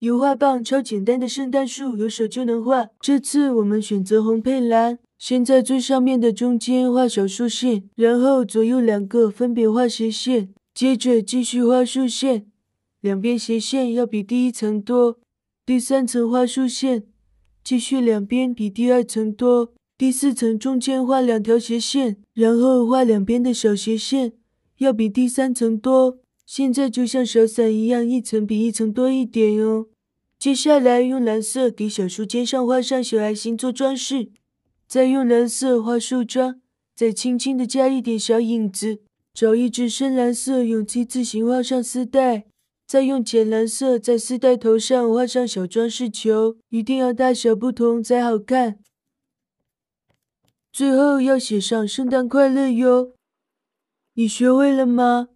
油画棒超简单的圣诞树，有手就能画。这次我们选择红配蓝，先在最上面的中间画小竖线，然后左右两个分别画斜线。接着继续画竖线，两边斜线要比第一层多。第三层画竖线，继续两边比第二层多。第四层中间画两条斜线，然后画两边的小斜线，要比第三层多。现在就像小伞一样，一层比一层多一点哦。接下来用蓝色给小树尖上画上小爱心做装饰，再用蓝色画树桩，再轻轻的加一点小影子。找一只深蓝色用琪字形画上丝带，再用浅蓝色在丝带头上画上小装饰球，一定要大小不同才好看。最后要写上圣诞快乐哟。你学会了吗？